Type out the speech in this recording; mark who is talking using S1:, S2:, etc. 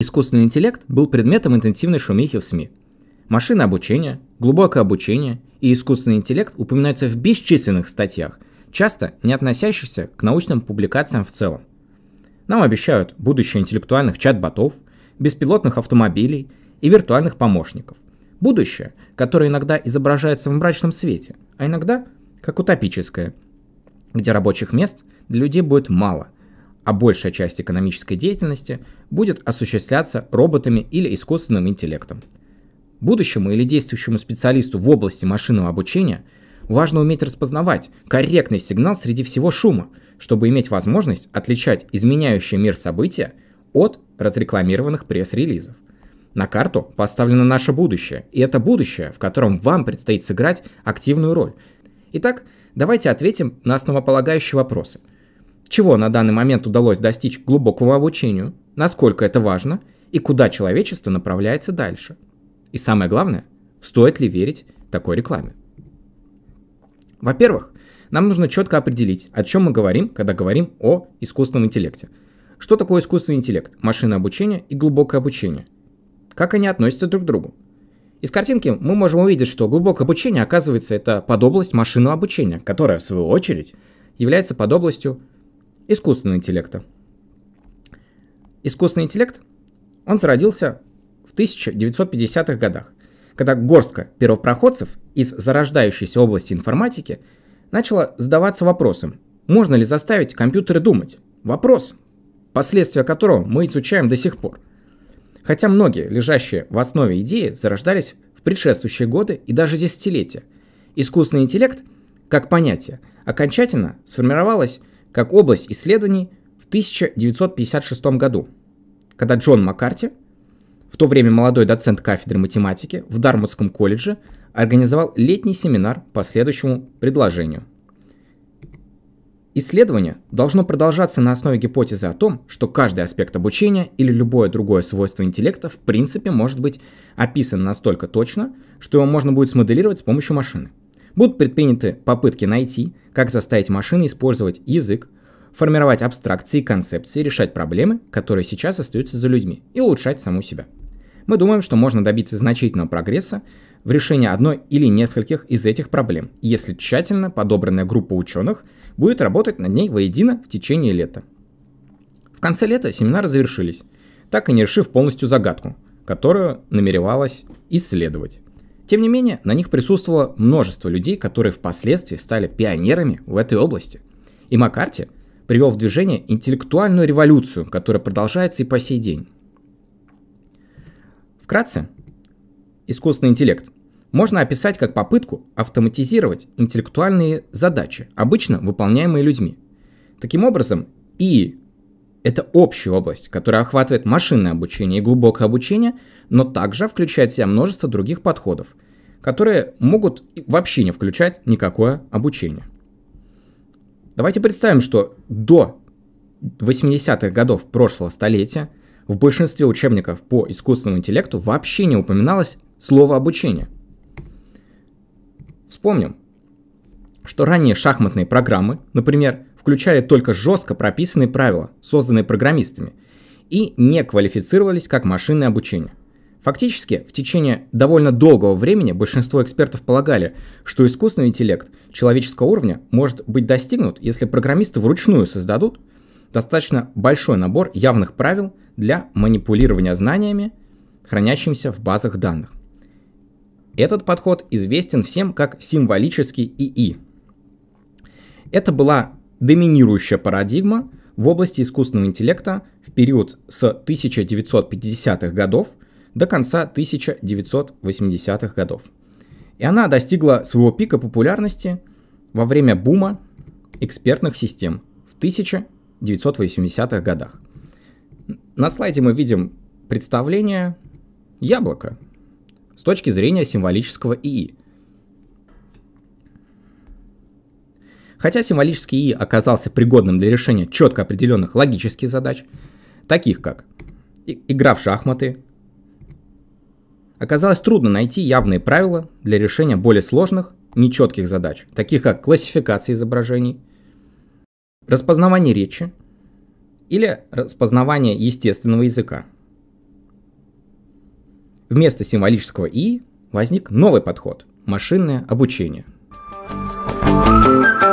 S1: Искусственный интеллект был предметом интенсивной шумихи в СМИ. Машина обучения, глубокое обучение и искусственный интеллект упоминаются в бесчисленных статьях, часто не относящихся к научным публикациям в целом. Нам обещают будущее интеллектуальных чат-ботов, беспилотных автомобилей и виртуальных помощников. Будущее, которое иногда изображается в мрачном свете, а иногда как утопическое, где рабочих мест для людей будет мало – а большая часть экономической деятельности будет осуществляться роботами или искусственным интеллектом. Будущему или действующему специалисту в области машинного обучения важно уметь распознавать корректный сигнал среди всего шума, чтобы иметь возможность отличать изменяющие мир события от разрекламированных пресс-релизов. На карту поставлено наше будущее, и это будущее, в котором вам предстоит сыграть активную роль. Итак, давайте ответим на основополагающие вопросы – чего на данный момент удалось достичь глубокому обучению, насколько это важно и куда человечество направляется дальше. И самое главное, стоит ли верить такой рекламе. Во-первых, нам нужно четко определить, о чем мы говорим, когда говорим о искусственном интеллекте. Что такое искусственный интеллект, машина обучения и глубокое обучение? Как они относятся друг к другу? Из картинки мы можем увидеть, что глубокое обучение, оказывается, это подобласть машинного обучения, которая, в свою очередь, является подобластью искусственного интеллекта. Искусственный интеллект, он зародился в 1950-х годах, когда горстка первопроходцев из зарождающейся области информатики начала задаваться вопросом, можно ли заставить компьютеры думать? Вопрос, последствия которого мы изучаем до сих пор. Хотя многие, лежащие в основе идеи, зарождались в предшествующие годы и даже десятилетия. Искусственный интеллект, как понятие, окончательно сформировалось как область исследований в 1956 году, когда Джон Маккарти, в то время молодой доцент кафедры математики в Дармутском колледже, организовал летний семинар по следующему предложению. Исследование должно продолжаться на основе гипотезы о том, что каждый аспект обучения или любое другое свойство интеллекта в принципе может быть описан настолько точно, что его можно будет смоделировать с помощью машины. Будут предприняты попытки найти, как заставить машины использовать язык, формировать абстракции и концепции, решать проблемы, которые сейчас остаются за людьми, и улучшать саму себя. Мы думаем, что можно добиться значительного прогресса в решении одной или нескольких из этих проблем, если тщательно подобранная группа ученых будет работать над ней воедино в течение лета. В конце лета семинары завершились, так и не решив полностью загадку, которую намеревалась исследовать. Тем не менее, на них присутствовало множество людей, которые впоследствии стали пионерами в этой области. И Маккарти привел в движение интеллектуальную революцию, которая продолжается и по сей день. Вкратце, искусственный интеллект можно описать как попытку автоматизировать интеллектуальные задачи, обычно выполняемые людьми. Таким образом, ИИ это общая область, которая охватывает машинное обучение и глубокое обучение, но также включает в себя множество других подходов, которые могут вообще не включать никакое обучение. Давайте представим, что до 80-х годов прошлого столетия в большинстве учебников по искусственному интеллекту вообще не упоминалось слово «обучение». Вспомним, что ранние шахматные программы, например, включали только жестко прописанные правила, созданные программистами, и не квалифицировались как машины обучения. Фактически, в течение довольно долгого времени большинство экспертов полагали, что искусственный интеллект человеческого уровня может быть достигнут, если программисты вручную создадут достаточно большой набор явных правил для манипулирования знаниями, хранящимися в базах данных. Этот подход известен всем как символический ИИ. Это была доминирующая парадигма в области искусственного интеллекта в период с 1950-х годов до конца 1980-х годов. И она достигла своего пика популярности во время бума экспертных систем в 1980-х годах. На слайде мы видим представление яблока с точки зрения символического ИИ – Хотя символический И оказался пригодным для решения четко определенных логических задач, таких как игра в шахматы, оказалось трудно найти явные правила для решения более сложных, нечетких задач, таких как классификация изображений, распознавание речи или распознавание естественного языка. Вместо символического «и» возник новый подход – машинное обучение –